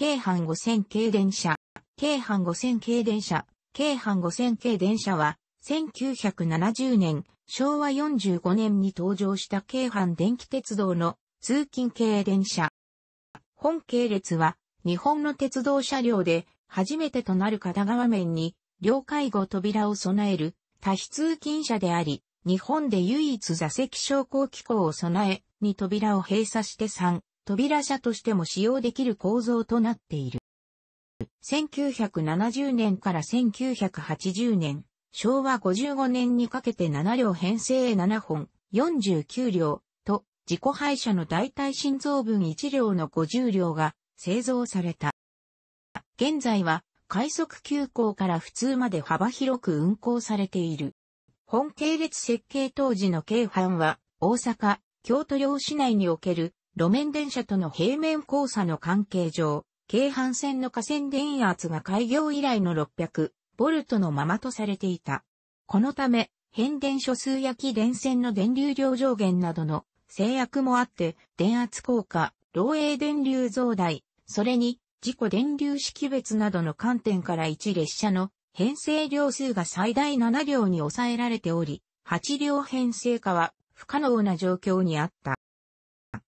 京阪五線系電車、京阪五線系電車、京阪五線系電車は、1970年、昭和45年に登場した京阪電気鉄道の通勤系電車。本系列は、日本の鉄道車両で、初めてとなる片側面に、両介護扉を備える、多非通勤車であり、日本で唯一座席昇降機構を備え、に扉を閉鎖して3、扉車としても使用できる構造となっている。1970年から1980年、昭和55年にかけて7両編成7本、49両と自己廃車の代替心臓分1両の50両が製造された。現在は快速急行から普通まで幅広く運行されている。本系列設計当時の京阪は大阪、京都両市内における路面電車との平面交差の関係上、京阪線の河川電圧が開業以来の600ボルトのままとされていた。このため、変電所数やき電線の電流量上限などの制約もあって、電圧効果、漏洩電流増大、それに、自己電流識別などの観点から1列車の編成量数が最大7両に抑えられており、8両編成化は不可能な状況にあった。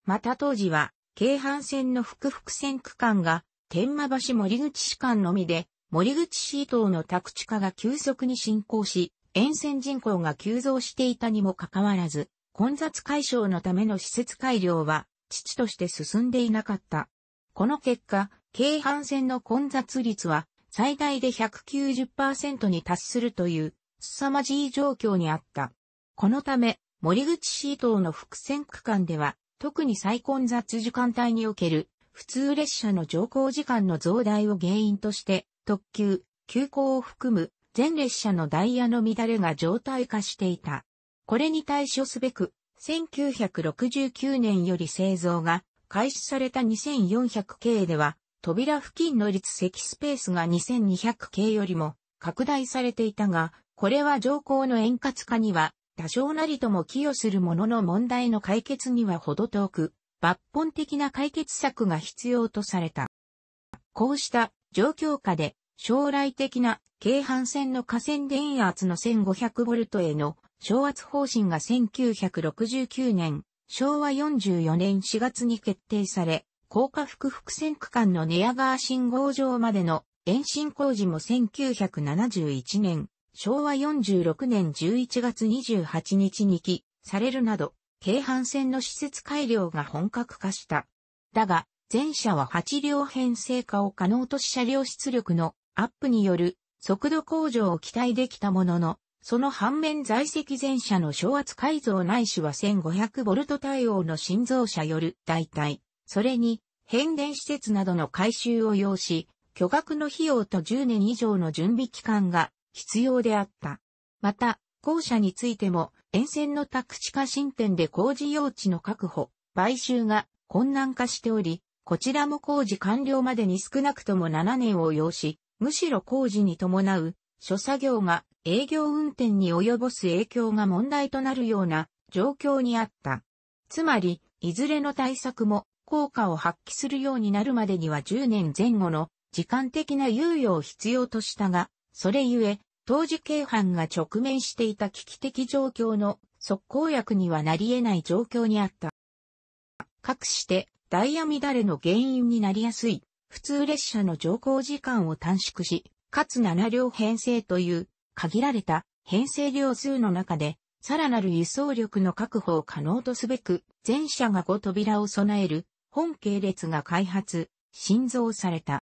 また当時は、京阪線の複々線区間が、天満橋森口市間のみで、森口市等の宅地化が急速に進行し、沿線人口が急増していたにもかかわらず、混雑解消のための施設改良は、父として進んでいなかった。この結果、京阪線の混雑率は最大で190%に達するという凄まじい状況にあった。このため、森口市等の伏線区間では特に再混雑時間帯における普通列車の乗降時間の増大を原因として特急、急行を含む全列車のダイヤの乱れが常態化していた。これに対処すべく1969年より製造が開始された2400系では扉付近の立席スペースが2200系よりも拡大されていたが、これは乗降の円滑化には多少なりとも寄与するものの問題の解決にはほど遠く、抜本的な解決策が必要とされた。こうした状況下で将来的な京阪線の河川電圧の 1500V への昇圧方針が1969年、昭和44年4月に決定され、高架福伏線区間の寝屋川信号場までの延伸工事も1971年昭和46年11月28日に起されるなど、京阪線の施設改良が本格化した。だが、前者は8両編成化を可能とし車両出力のアップによる速度向上を期待できたものの、その反面在籍前者の昇圧改造ないしは 1500V 対応の新造車よる代替、それに変電施設などの改修を要し、巨額の費用と10年以上の準備期間が必要であった。また、校舎についても、沿線の宅地化進展で工事用地の確保、買収が困難化しており、こちらも工事完了までに少なくとも7年を要し、むしろ工事に伴う諸作業が営業運転に及ぼす影響が問題となるような状況にあった。つまり、いずれの対策も効果を発揮するようになるまでには10年前後の時間的な猶予を必要としたが、それゆえ、当時京阪が直面していた危機的状況の速攻薬にはなり得ない状況にあった。かくして、ダイヤ乱れの原因になりやすい、普通列車の乗降時間を短縮し、かつ7両編成という、限られた編成量数の中で、さらなる輸送力の確保を可能とすべく、全車が5扉を備える、本系列が開発、新造された。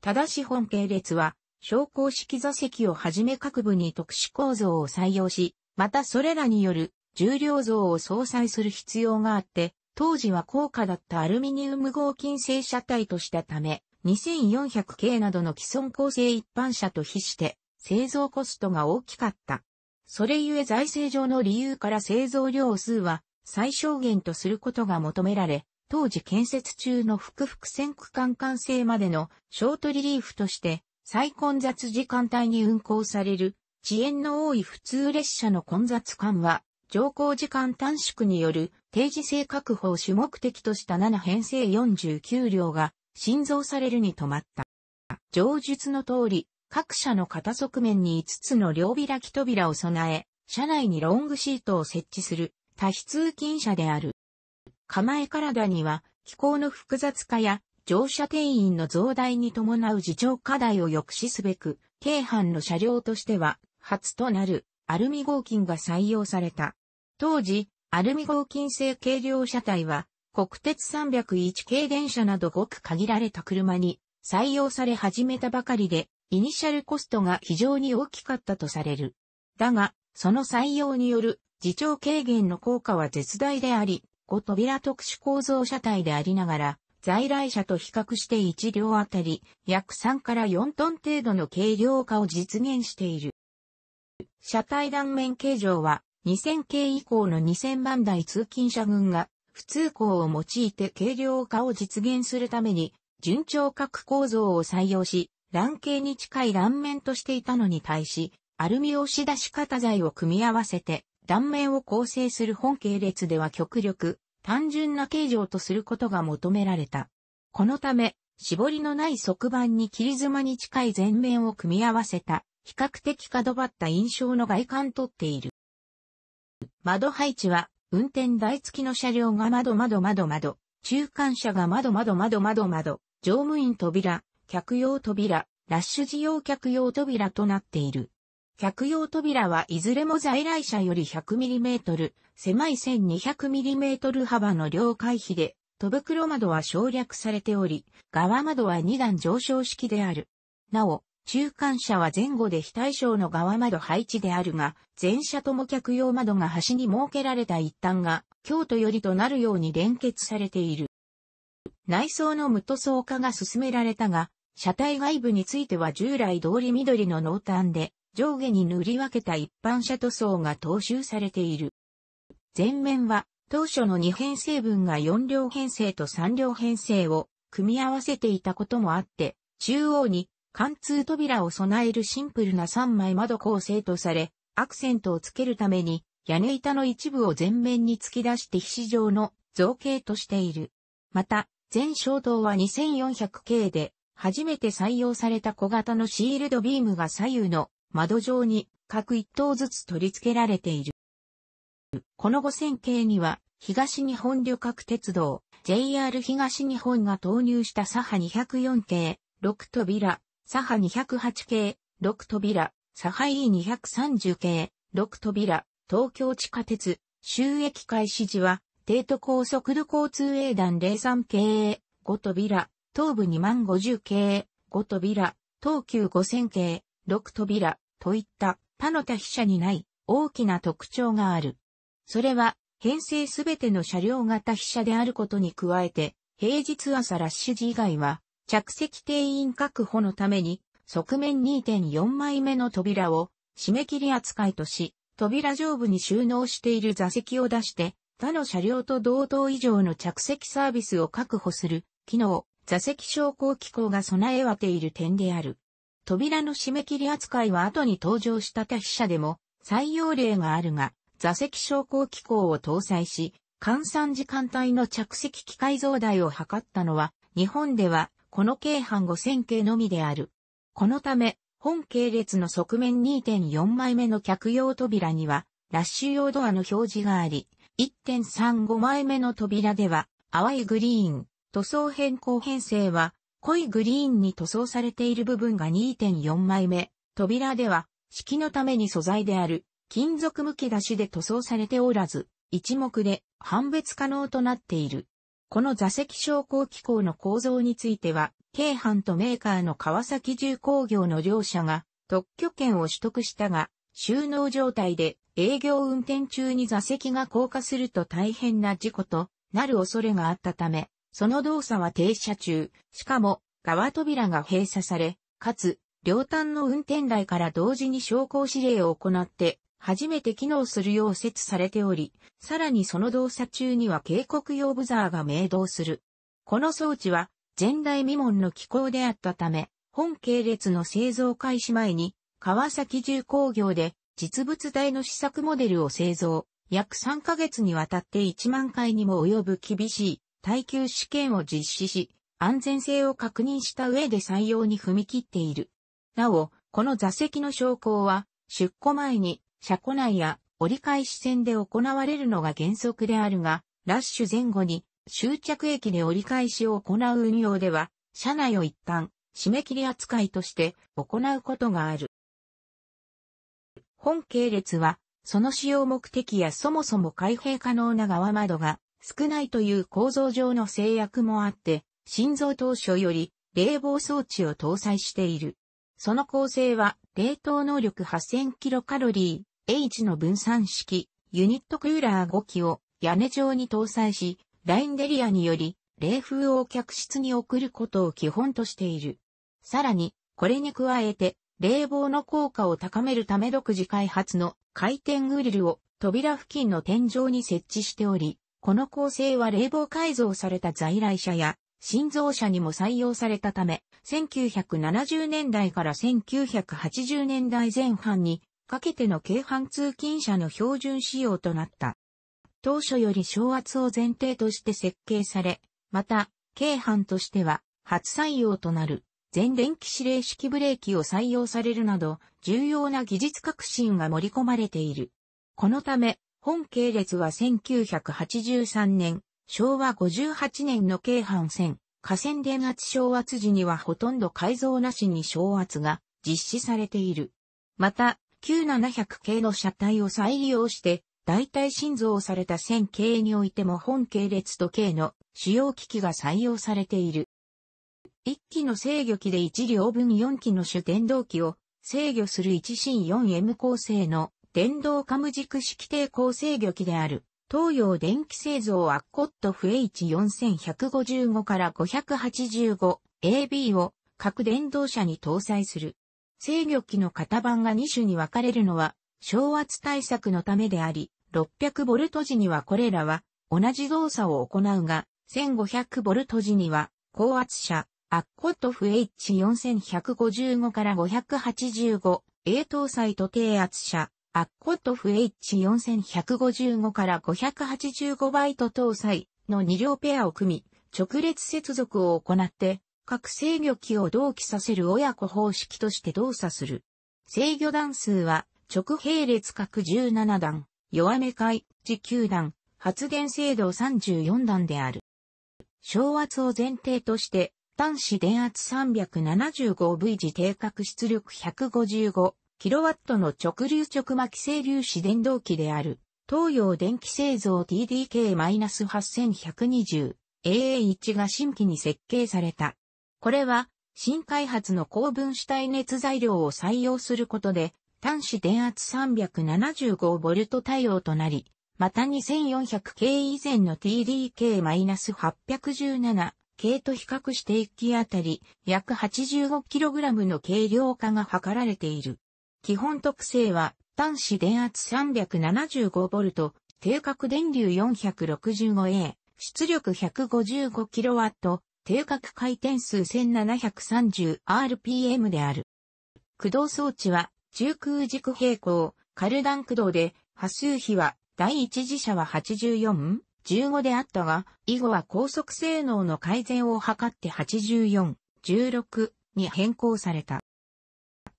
ただし本系列は、昇降式座席をはじめ各部に特殊構造を採用し、またそれらによる重量像を相殺する必要があって、当時は高価だったアルミニウム合金製車体としたため、2400系などの既存構成一般車と比して、製造コストが大きかった。それゆえ財政上の理由から製造量数は最小限とすることが求められ、当時建設中の複々線区間完成までのショートリリーフとして再混雑時間帯に運行される遅延の多い普通列車の混雑感は、乗降時間短縮による定時制確保を主目的とした7編成49両が新造されるに止まった。上述の通り、各社の片側面に5つの両開き扉を備え、車内にロングシートを設置する多非通勤車である。構え体には気候の複雑化や乗車定員の増大に伴う自重課題を抑止すべく、京阪の車両としては、初となるアルミ合金が採用された。当時、アルミ合金製軽量車体は、国鉄301系電車などごく限られた車に採用され始めたばかりで、イニシャルコストが非常に大きかったとされる。だが、その採用による自重軽減の効果は絶大であり、5扉特殊構造車体でありながら、在来車と比較して1両あたり約3から4トン程度の軽量化を実現している。車体断面形状は2000系以降の2000万台通勤車群が普通項を用いて軽量化を実現するために順調角構造を採用し、卵形に近い断面としていたのに対し、アルミ押し出し型材を組み合わせて断面を構成する本系列では極力単純な形状とすることが求められた。このため、絞りのない側板に切り妻に近い前面を組み合わせた、比較的角張った印象の外観とっている。窓配置は、運転台付きの車両が窓窓窓窓、中間車が窓窓窓窓窓、乗務員扉、客用扉、ラッシュ事業客用扉となっている。客用扉はいずれも在来車より 100mm、狭い 1200mm 幅の両回避で、戸袋窓は省略されており、側窓は2段上昇式である。なお、中間車は前後で非対称の側窓配置であるが、前車とも客用窓が端に設けられた一端が、京都よりとなるように連結されている。内装の無塗装化が進められたが、車体外部については従来通り緑の濃淡で、上下に塗り分けた一般車塗装が踏襲されている。前面は当初の2編成分が4両編成と3両編成を組み合わせていたこともあって、中央に貫通扉を備えるシンプルな3枚窓構成とされ、アクセントをつけるために屋根板の一部を前面に突き出して皮脂状の造形としている。また、全消灯は 2400K で、初めて採用された小型のシールドビームが左右の窓状に各一灯ずつ取り付けられている。この5000系には、東日本旅客鉄道、JR 東日本が投入した左派204系、6扉、左派208系、6扉、サハ E230 系、6扉、東京地下鉄、収益開始時は、帝都高速度交通営団03系、5扉、東部2万50系、5扉、東急5000系、6扉、といった他の他飛車にない大きな特徴がある。それは、編成すべての車両型飛車であることに加えて、平日朝ラッシュ時以外は、着席定員確保のために、側面2.4枚目の扉を、締め切り扱いとし、扉上部に収納している座席を出して、他の車両と同等以上の着席サービスを確保する、機能、座席昇降機構が備えわている点である。扉の締め切り扱いは後に登場した他飛車でも採用例があるが、座席昇降機構を搭載し、換算時間帯の着席機械増大を図ったのは、日本ではこの計半5000系のみである。このため、本系列の側面2.4枚目の客用扉には、ラッシュ用ドアの表示があり、1.35枚目の扉では、淡いグリーン、塗装変更編成は、濃いグリーンに塗装されている部分が2.4枚目、扉では、式のために素材である、金属向き出しで塗装されておらず、一目で判別可能となっている。この座席昇降機構の構造については、京阪とメーカーの川崎重工業の両社が特許権を取得したが、収納状態で営業運転中に座席が降下すると大変な事故となる恐れがあったため、その動作は停車中、しかも側扉が閉鎖され、かつ両端の運転台から同時に昇降指令を行って初めて機能するよう設されており、さらにその動作中には警告用ブザーが明動する。この装置は、前代未聞の機構であったため、本系列の製造開始前に、川崎重工業で実物大の試作モデルを製造、約3ヶ月にわたって1万回にも及ぶ厳しい耐久試験を実施し、安全性を確認した上で採用に踏み切っている。なお、この座席の昇降は、出庫前に車庫内や折り返し線で行われるのが原則であるが、ラッシュ前後に終着駅で折り返しを行う運用では、車内を一旦締め切り扱いとして行うことがある。本系列は、その使用目的やそもそも開閉可能な側窓が少ないという構造上の制約もあって、心臓当初より冷房装置を搭載している。その構成は冷凍能力8000キロカロリー。H の分散式、ユニットクーラー5機を屋根上に搭載し、ラインデリアにより、冷風を客室に送ることを基本としている。さらに、これに加えて、冷房の効果を高めるため独自開発の回転グリルを扉付近の天井に設置しており、この構成は冷房改造された在来車や新造車にも採用されたため、1970年代から1980年代前半にかけての京阪通勤車の標準仕様となった。当初より昇圧を前提として設計され、また、京阪としては初採用となる全電気指令式ブレーキを採用されるなど、重要な技術革新が盛り込まれている。このため、本系列は1983年、昭和58年の京阪線、河川電圧昇圧時にはほとんど改造なしに昇圧が実施されている。また、9 700系の車体を再利用して、代替新造された1000系においても本系列時計の主要機器が採用されている。1機の制御機で1両分4機の主電動機を制御する 1C4M 構成の電動カム軸式抵抗制御機である。東洋電気製造アッコットフ H4155 から 585AB を各電動車に搭載する。制御機の型番が2種に分かれるのは、小圧対策のためであり、600ボルト時にはこれらは同じ動作を行うが、1500ボルト時には、高圧車、アッコットフ H4155 から 585A 搭載と低圧車、アッコットフ H4155 から585バイト搭載の2両ペアを組み、直列接続を行って、各制御機を同期させる親子方式として動作する。制御段数は、直並列各17段、弱め回、時給段、発電制度34段である。小圧を前提として、端子電圧 375V 時定格出力 155kW の直流直巻整粒子電動機である、東洋電気製造 TDK-8120AA1 が新規に設計された。これは、新開発の高分子体熱材料を採用することで、端子電圧 375V 対応となり、また 2400K 以前の TDK-817 系と比較して1機あたり約 85kg の軽量化が図られている。基本特性は端子電圧 375V、定格電流 465A、出力 155kW、定格回転数 1730rpm である。駆動装置は中空軸平行、カルダン駆動で、波数比は第一次車は84、15であったが、以後は高速性能の改善を図って84、16に変更された。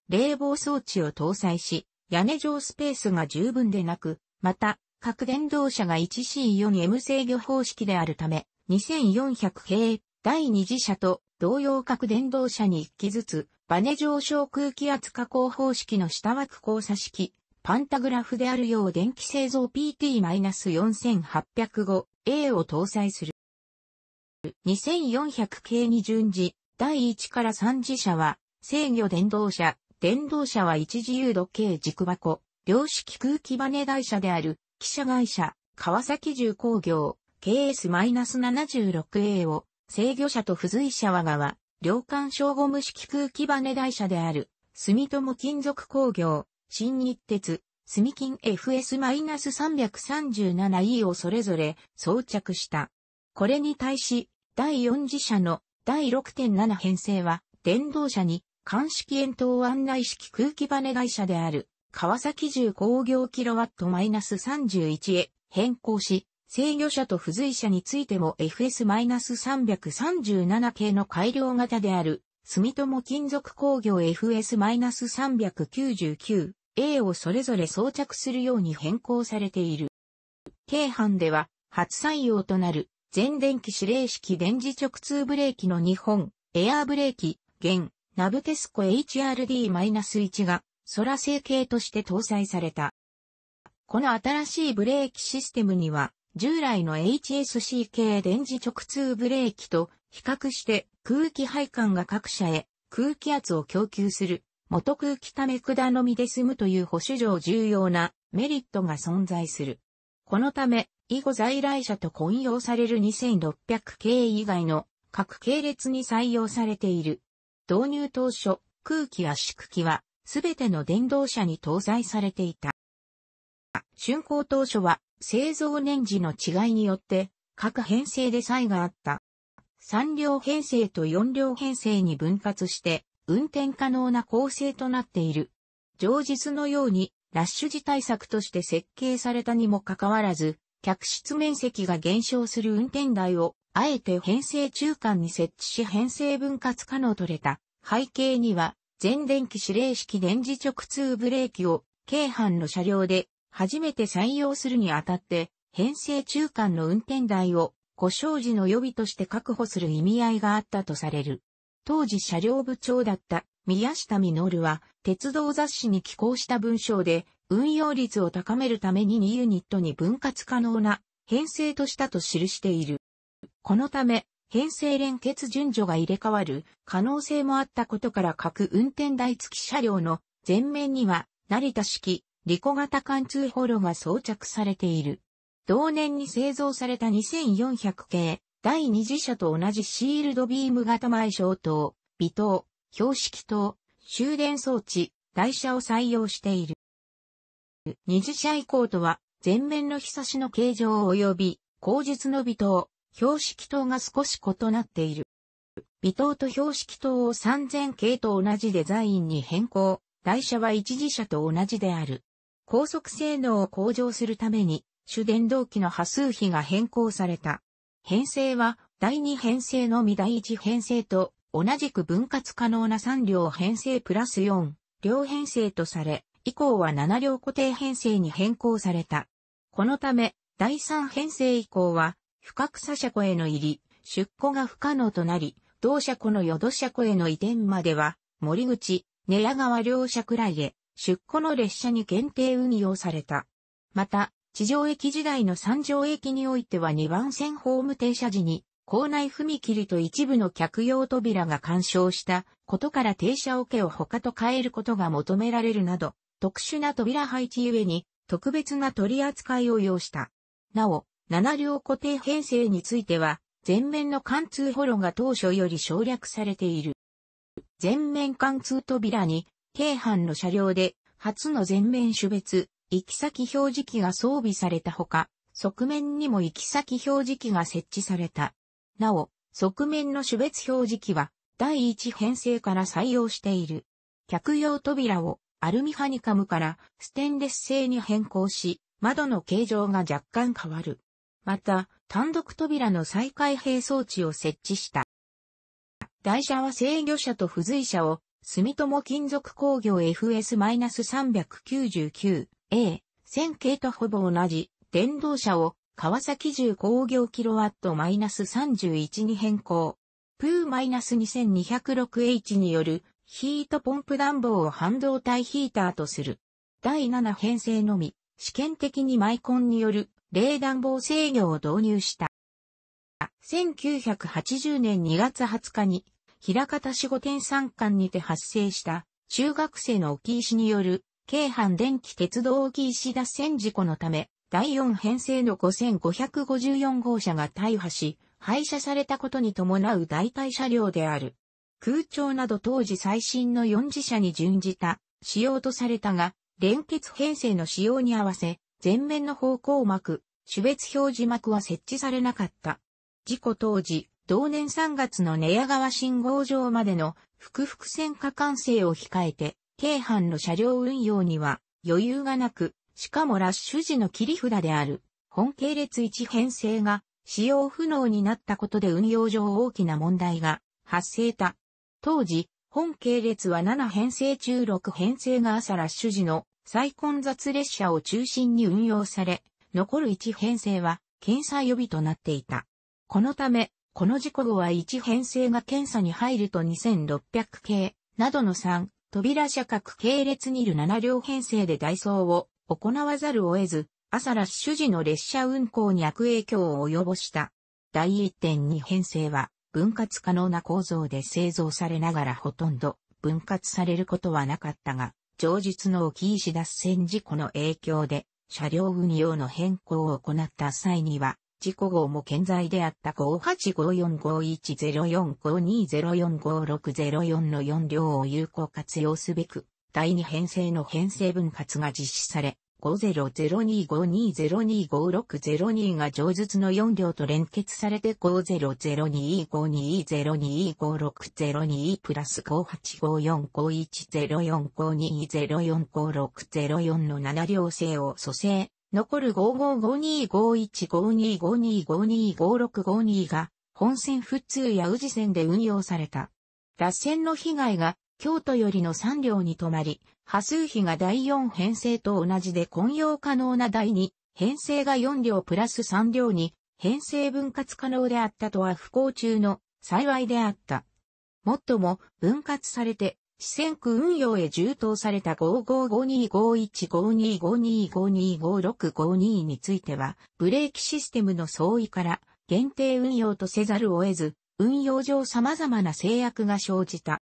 冷房装置を搭載し、屋根上スペースが十分でなく、また、各電動車が 1C4M 制御方式であるため、2400平第二次車と同様各電動車に一機ずつ、バネ上昇空気圧加工方式の下枠交差式、パンタグラフであるよう電気製造 PT-4805A を搭載する。2400系に順次、第1から3次車は、制御電動車、電動車は一自誘導系軸箱、量式空気バネ台車である、汽車会社、川崎重工業、KS-76A を、制御車と付随車は側、両干小ゴム式空気バネ台車である、住友金属工業、新日鉄、住金 FS-337E をそれぞれ装着した。これに対し、第4次車の第6.7編成は、電動車に、乾式円筒案内式空気バネ台車である、川崎重工業キロワットマイナス31へ変更し、制御車と付随車についても FS-337 系の改良型である、住友金属工業 FS-399、A をそれぞれ装着するように変更されている。京阪では、初採用となる、全電気指令式電磁直通ブレーキの2本、エアーブレーキ、現、ナブテスコ HRD-1 が、空成形として搭載された。この新しいブレーキシステムには、従来の HSC 系電磁直通ブレーキと比較して空気配管が各社へ空気圧を供給する元空気ため管のみで済むという保守上重要なメリットが存在する。このため、以後在来車と混用される2600系以外の各系列に採用されている。導入当初、空気圧縮機はすべての電動車に搭載されていた。竣工当初は製造年次の違いによって、各編成で差異があった。3両編成と4両編成に分割して、運転可能な構成となっている。上日のように、ラッシュ時対策として設計されたにもかかわらず、客室面積が減少する運転台を、あえて編成中間に設置し編成分割可能とれた。背景には、全電気指令式電磁直通ブレーキを、京阪の車両で初めて採用するにあたって、編成中間の運転台を故障時の予備として確保する意味合いがあったとされる。当時車両部長だった宮下実は鉄道雑誌に寄稿した文章で運用率を高めるために2ユニットに分割可能な編成としたと記している。このため編成連結順序が入れ替わる可能性もあったことから各運転台付き車両の前面には成田式リコ型貫通ホロが装着されている。同年に製造された2400系、第二次車と同じシールドビーム型前小灯、微灯、標識灯、終電装置、台車を採用している。二次車以降とは、前面の日差しの形状及び、後述の微灯、標識灯が少し異なっている。微灯と標識灯を3000系と同じデザインに変更、台車は一次車と同じである。高速性能を向上するために、主電動機の波数比が変更された。編成は、第2編成のみ第1編成と同じく分割可能な3両編成プラス4、両編成とされ、以降は7両固定編成に変更された。このため、第3編成以降は、不格差車庫への入り、出庫が不可能となり、同車庫の淀車庫への移転までは、森口、寝屋川両車くらいへ、出庫の列車に限定運用された。また、地上駅時代の三条駅においては2番線ホーム停車時に、構内踏切と一部の客用扉が干渉したことから停車桶を他と変えることが求められるなど、特殊な扉配置ゆえに特別な取り扱いを要した。なお、7両固定編成については、前面の貫通ホロが当初より省略されている。全面貫通扉に京阪の車両で、初の全面種別、行き先表示器が装備されたほか、側面にも行き先表示器が設置された。なお、側面の種別表示器は、第一編成から採用している。客用扉をアルミハニカムからステンレス製に変更し、窓の形状が若干変わる。また、単独扉の再開閉装置を設置した。台車は制御車と付随車を住友金属工業 FS-399A、1000系とほぼ同じ電動車を川崎重工業キロワット -31 に変更。プー -2206H によるヒートポンプ暖房を半導体ヒーターとする。第7編成のみ、試験的にマイコンによる冷暖房制御を導入した。1980年2月20日に平方四五点三巻にて発生した中学生の沖石による京阪電気鉄道沖石脱線事故のため第四編成の5554号車が大破し廃車されたことに伴う代替車両である。空調など当時最新の4次車に準じた仕様とされたが、連結編成の仕様に合わせ、前面の方向幕、種別表示幕は設置されなかった。事故当時、同年3月の寝屋川信号場までの複々線下完成を控えて、京阪の車両運用には余裕がなく、しかもラッシュ時の切り札である、本系列1編成が使用不能になったことで運用上大きな問題が発生た。当時、本系列は7編成中6編成が朝ラッシュ時の再混雑列車を中心に運用され、残る1編成は検査予備となっていた。このため、この事故後は1編成が検査に入ると2600系などの3、扉車各系列にいる7両編成で代走を行わざるを得ず、朝ラッシュ時の列車運行に悪影響を及ぼした。第1.2編成は分割可能な構造で製造されながらほとんど分割されることはなかったが、上述の大きい石脱線事故の影響で車両運用の変更を行った際には事故号も健在であった5854510452045604の4両を有効活用すべく、第2編成の編成分割が実施され、500252025602が上述の4両と連結されて5 0 0 2 5 2 0 2 5 6 0 2プラス5854510452045604の7両制を蘇生、残る5552515252525652が本線普通や宇治線で運用された。脱線の被害が京都よりの3両に止まり、波数比が第4編成と同じで混用可能な第2編成が4両プラス3両に編成分割可能であったとは不幸中の幸いであった。もっとも分割されて四川区運用へ充当された5552515252525652については、ブレーキシステムの相違から限定運用とせざるを得ず、運用上様々な制約が生じた。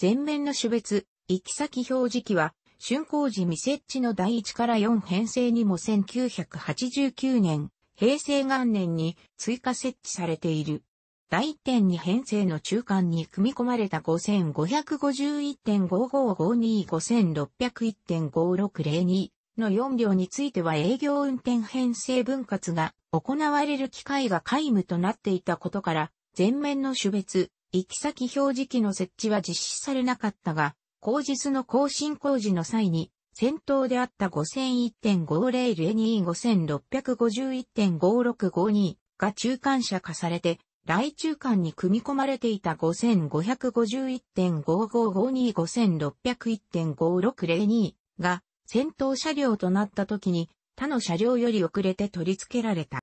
前面の種別、行き先表示器は、竣工時未設置の第1から4編成にも1989年、平成元年に追加設置されている。第1.2編成の中間に組み込まれた5551.55525601.5602の4両については営業運転編成分割が行われる機会が皆無となっていたことから、前面の種別、行き先表示器の設置は実施されなかったが、後日の更新工事の際に、先頭であった5001.50025651.5652が中間車化されて、来中間に組み込まれていた5551.55525601.5602が戦闘車両となった時に他の車両より遅れて取り付けられた。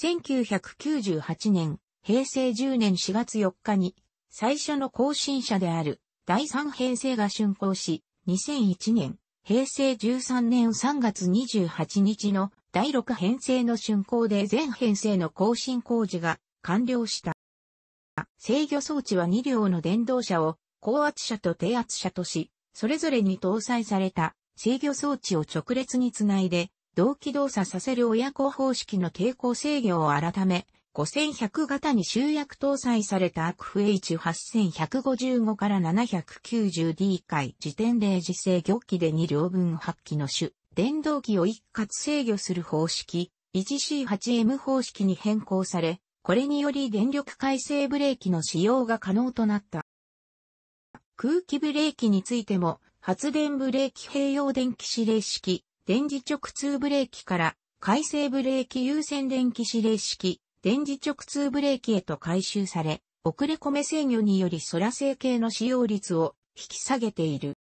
1998年、平成10年4月4日に最初の更新車である第3編成が竣工し、2001年、平成13年3月28日の第6編成の竣工で全編成の更新工事が完了した。制御装置は2両の電動車を高圧車と低圧車とし、それぞれに搭載された制御装置を直列につないで、同期動作させる親子方式の抵抗制御を改め、5100型に集約搭載されたアクフ H8155 から 790D 回時点で時制御機で2両分8機の種、電動機を一括制御する方式、1C8M 方式に変更され、これにより電力回生ブレーキの使用が可能となった。空気ブレーキについても、発電ブレーキ併用電気指令式、電磁直通ブレーキから回生ブレーキ優先電気指令式、電磁直通ブレーキへと回収され、遅れ込め制御によりソラ形の使用率を引き下げている。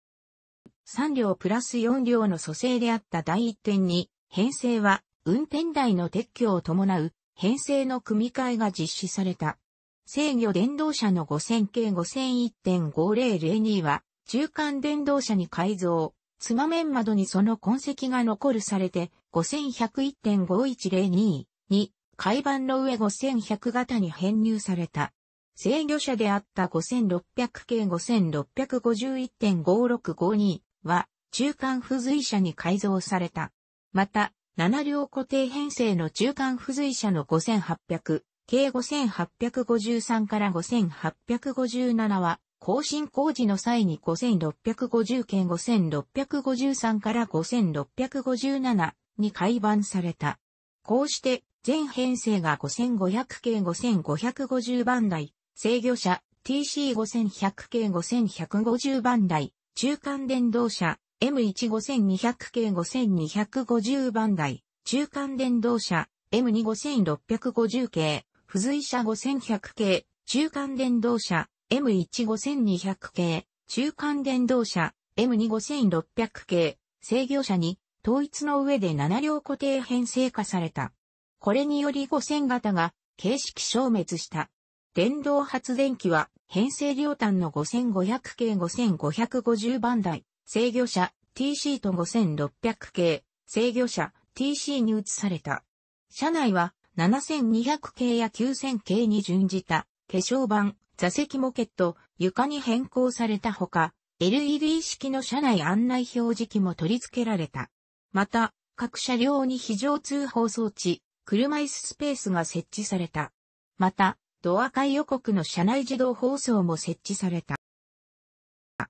3両プラス4両の蘇生であった第1点に、編成は運転台の撤去を伴う編成の組み替えが実施された。制御電動車の5000系5001.5002は、中間電動車に改造、つま面窓にその痕跡が残るされて、5101.5102に、海板の上5100型に編入された。制御車であった5600系5651.5652は、中間付随車に改造された。また、7両固定編成の中間付随車の5800、計5853から5857は、更新工事の際に5650件5653から5657に改版された。こうして、全編成が5500系5550番台、制御車 TC5100 系5150番台、中間電動車 M15200 系5250番台、中間電動車、M25650 系、付随車5100系、中間電動車、M15200 系、中間電動車、M25600 系、制御車に、統一の上で7両固定編成化された。これにより5000型が形式消滅した。電動発電機は編成両端の5500系5550番台、制御車 TC と5600系、制御車 TC に移された。車内は7200系や9000系に準じた化粧板、座席モケット、床に変更されたほか、LED 式の車内案内表示器も取り付けられた。また、各車両に非常通報装置、車椅子スペースが設置された。また、ドア開予告の車内自動放送も設置された。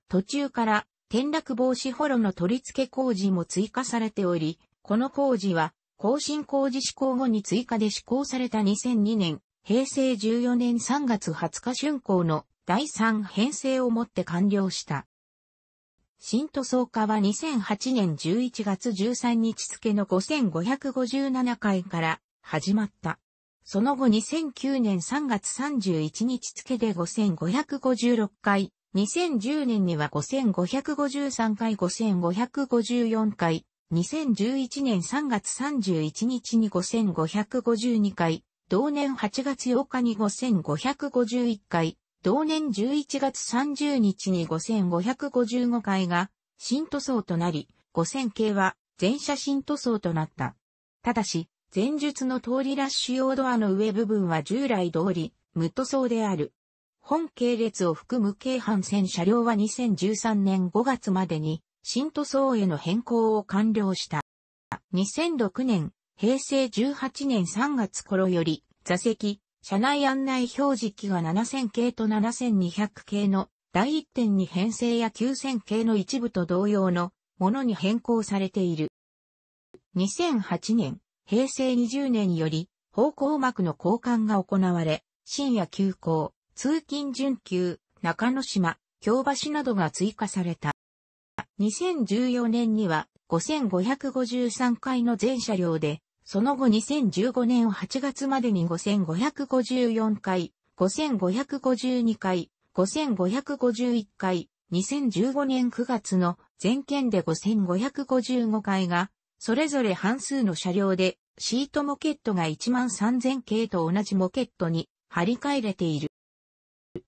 途中から転落防止ホロの取り付け工事も追加されており、この工事は、更新工事施行後に追加で施行された2002年、平成14年3月20日春行の第3編成をもって完了した。新塗装化は2008年11月13日付の5557回から始まった。その後2009年3月31日付で5556回2010年には5553回5554回、2011年3月31日に5552回、同年8月8日に5551回、同年11月30日に5555回が新塗装となり、5000系は全車新塗装となった。ただし、前述の通りラッシュ用ドアの上部分は従来通り無塗装である。本系列を含む京阪線車両は2013年5月までに新塗装への変更を完了した。2006年、平成18年3月頃より、座席、車内案内表示機が7000系と7200系の第1点に編成や9000系の一部と同様のものに変更されている。2008年、平成20年より、方向幕の交換が行われ、深夜急行、通勤準急、中之島、京橋などが追加された。2014年には5553回の全車両で、その後2015年8月までに5554回、5552回、5551回、2015年9月の全県で5555回が、それぞれ半数の車両で、シートモケットが1万3000系と同じモケットに張り替えれている。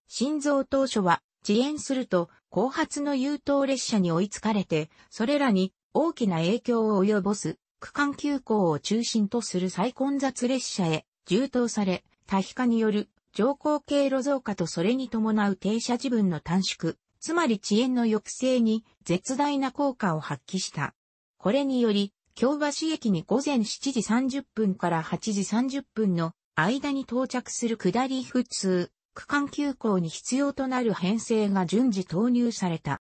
心臓当初は遅延すると後発の優等列車に追いつかれて、それらに大きな影響を及ぼす区間急行を中心とする再混雑列車へ充当され、多皮化による乗降経路増加とそれに伴う停車時分の短縮、つまり遅延の抑制に絶大な効果を発揮した。これにより、京橋駅に午前7時30分から8時30分の間に到着する下り普通、区間急行に必要となる編成が順次投入された。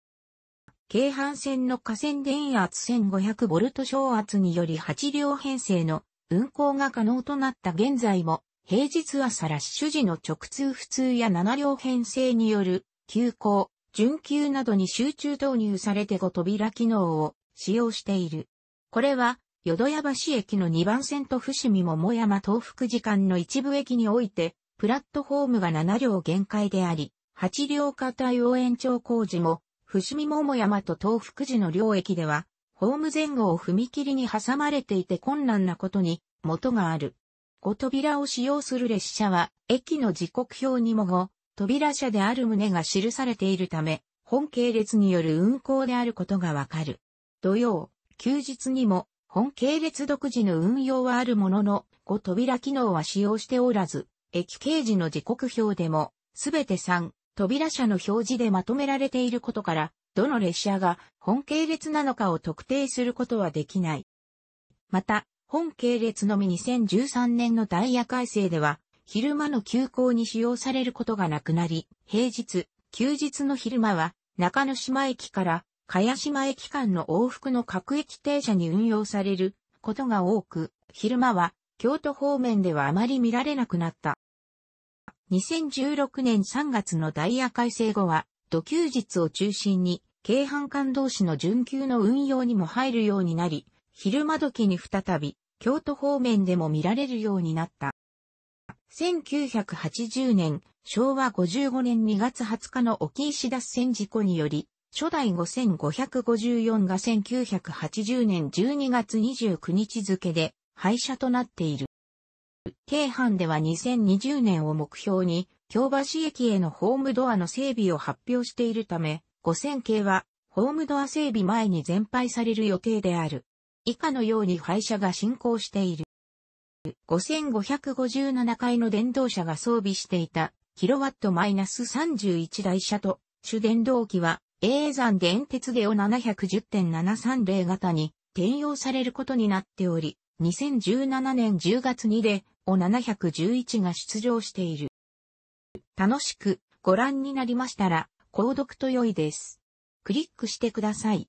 京阪線の河川電圧1 5 0 0ボルト小圧により8両編成の運行が可能となった現在も、平日朝ラッシュ時の直通普通や7両編成による急行、準急などに集中投入されて5扉機能を使用している。これは、淀屋橋駅の2番線と伏見桃山東福時間の一部駅において、プラットフォームが7両限界であり、8両下対応延長工事も、伏見桃山と東福寺の両駅では、ホーム前後を踏切に挟まれていて困難なことに、元がある。5扉を使用する列車は、駅の時刻表にも5、扉車である旨が記されているため、本系列による運行であることがわかる。土曜、休日にも、本系列独自の運用はあるものの、5扉機能は使用しておらず、駅掲示の時刻表でも、すべて3、扉車の表示でまとめられていることから、どの列車が本系列なのかを特定することはできない。また、本系列のみ2013年のダイヤ改正では、昼間の休校に使用されることがなくなり、平日、休日の昼間は、中野島駅から茅島駅間の往復の各駅停車に運用されることが多く、昼間は京都方面ではあまり見られなくなった。2016年3月のダイヤ改正後は、土休日を中心に、京阪間同士の準急の運用にも入るようになり、昼間時に再び、京都方面でも見られるようになった。1980年、昭和55年2月20日の沖石脱線事故により、初代5554が1980年12月29日付で廃車となっている。京阪では2020年を目標に、京橋駅へのホームドアの整備を発表しているため、5000系は、ホームドア整備前に全廃される予定である。以下のように廃車が進行している。5557回の電動車が装備していた、キロワットマイナス31台車と、主電動機は、A 山電鉄ゲオ710.730型に転用されることになっており、2017年10月にでを711が出場している。楽しくご覧になりましたら、購読と良いです。クリックしてください。